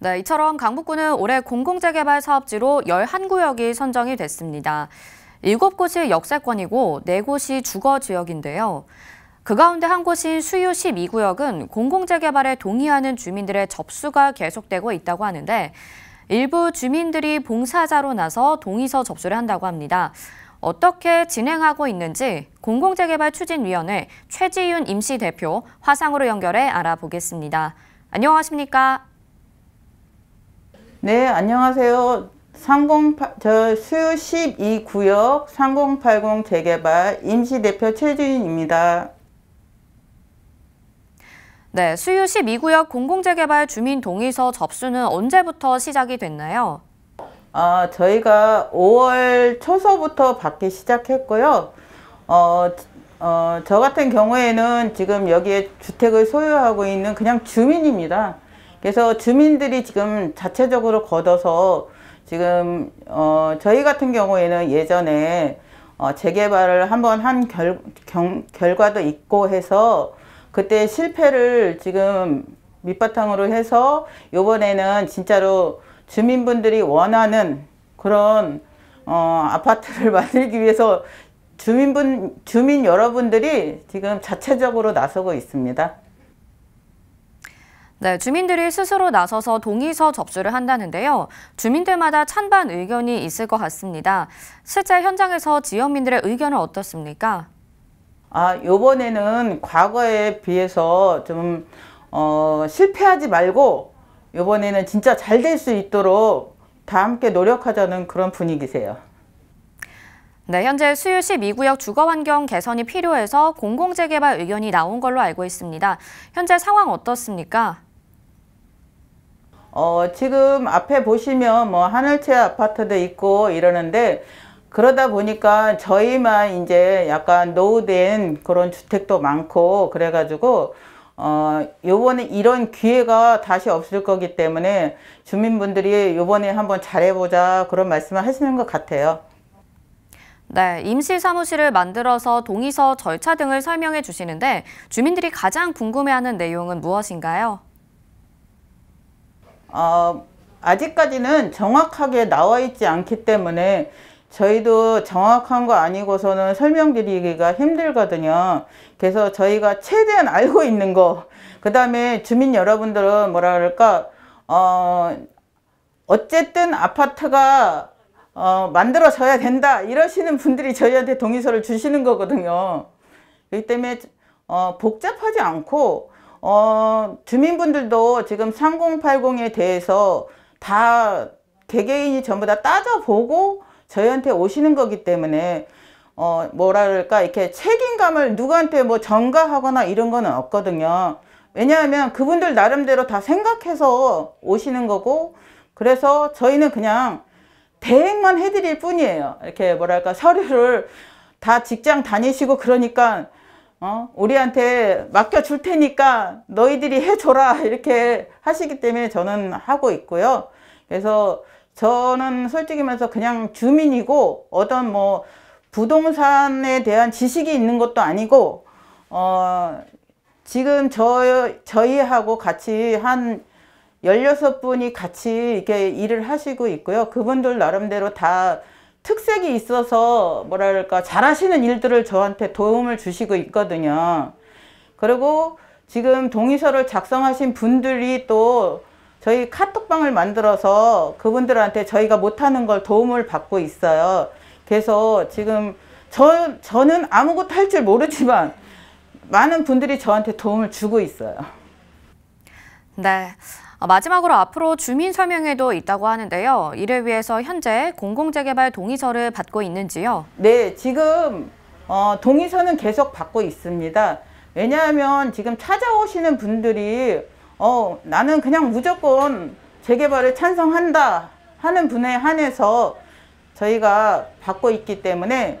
네, 이처럼 강북구는 올해 공공재개발 사업지로 11구역이 선정이 됐습니다. 7곳이 역세권이고 4곳이 주거지역인데요. 그 가운데 한 곳인 수유 12구역은 공공재개발에 동의하는 주민들의 접수가 계속되고 있다고 하는데 일부 주민들이 봉사자로 나서 동의서 접수를 한다고 합니다. 어떻게 진행하고 있는지 공공재개발 추진위원회 최지윤 임시대표 화상으로 연결해 알아보겠습니다. 안녕하십니까? 네, 안녕하세요. 308, 저 수요 12구역 3080 재개발 임시대표 최주인입니다. 네, 수요 12구역 공공재개발 주민 동의서 접수는 언제부터 시작이 됐나요? 아, 저희가 5월 초서부터 받기 시작했고요. 어, 어, 저 같은 경우에는 지금 여기에 주택을 소유하고 있는 그냥 주민입니다. 그래서 주민들이 지금 자체적으로 걷어서 지금 어 저희 같은 경우에는 예전에 어 재개발을 한번 한 결, 경, 결과도 있고 해서 그때 실패를 지금 밑바탕으로 해서 요번에는 진짜로 주민분들이 원하는 그런 어 아파트를 만들기 위해서 주민분 주민 여러분들이 지금 자체적으로 나서고 있습니다. 네, 주민들이 스스로 나서서 동의서 접수를 한다는데요. 주민들마다 찬반 의견이 있을 것 같습니다. 실제 현장에서 지역민들의 의견은 어떻습니까? 아, 요번에는 과거에 비해서 좀 어, 실패하지 말고 요번에는 진짜 잘 될 수 있도록 다 함께 노력하자는 그런 분위기세요. 네, 현재 수유 시미구역 주거환경 개선이 필요해서 공공재개발 의견이 나온 걸로 알고 있습니다. 현재 상황 어떻습니까? 어, 지금 앞에 보시면 뭐 하늘채 아파트도 있고 이러는데 그러다 보니까 저희만 이제 약간 노후된 그런 주택도 많고 그래가지고 어, 요번에 이런 기회가 다시 없을 거기 때문에 주민분들이 요번에 한번 잘해보자 그런 말씀을 하시는 것 같아요. 네, 임시 사무실을 만들어서 동의서 절차 등을 설명해 주시는데 주민들이 가장 궁금해하는 내용은 무엇인가요? 어, 아직까지는 정확하게 나와 있지 않기 때문에 저희도 정확한 거 아니고서는 설명드리기가 힘들거든요. 그래서 저희가 최대한 알고 있는 거, 그 다음에 주민 여러분들은 뭐라 그럴까, 어, 어쨌든 아파트가 어, 만들어져야 된다 이러시는 분들이 저희한테 동의서를 주시는 거거든요. 그렇기 때문에 어, 복잡하지 않고 어, 주민분들도 지금 3080에 대해서 다 개개인이 전부 다 따져보고 저희한테 오시는 거기 때문에 어, 뭐랄까 이렇게 책임감을 누구한테 뭐 전가하거나 이런 거는 없거든요. 왜냐하면 그분들 나름대로 다 생각해서 오시는 거고 그래서 저희는 그냥 대행만 해드릴 뿐이에요. 이렇게 뭐랄까 서류를 다 직장 다니시고 그러니까 어? 우리한테 맡겨줄 테니까 너희들이 해줘라 이렇게 하시기 때문에 저는 하고 있고요. 그래서 저는 솔직히 말해서 그냥 주민이고 어떤 뭐 부동산에 대한 지식이 있는 것도 아니고 어 지금 저 저희하고 같이 한 16분이 같이 이렇게 일을 하시고 있고요. 그분들 나름대로 다 특색이 있어서 뭐랄까 잘하시는 일들을 저한테 도움을 주시고 있거든요. 그리고 지금 동의서를 작성하신 분들이 또 저희 카톡방을 만들어서 그분들한테 저희가 못하는 걸 도움을 받고 있어요. 그래서 지금 저, 저는 아무것도 할 줄 모르지만 많은 분들이 저한테 도움을 주고 있어요. 네. 어, 마지막으로 앞으로 주민 설명회도 있다고 하는데요. 이를 위해서 현재 공공재개발 동의서를 받고 있는지요? 네, 지금 어, 동의서는 계속 받고 있습니다. 왜냐하면 지금 찾아오시는 분들이 어, 나는 그냥 무조건 재개발에 찬성한다 하는 분에 한해서 저희가 받고 있기 때문에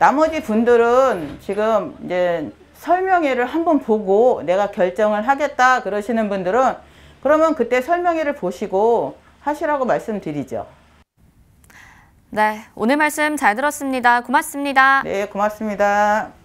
나머지 분들은 지금 이제 설명회를 한번 보고 내가 결정을 하겠다 그러시는 분들은 그러면 그때 설명회를 보시고 하시라고 말씀드리죠. 네, 오늘 말씀 잘 들었습니다. 고맙습니다. 네, 고맙습니다.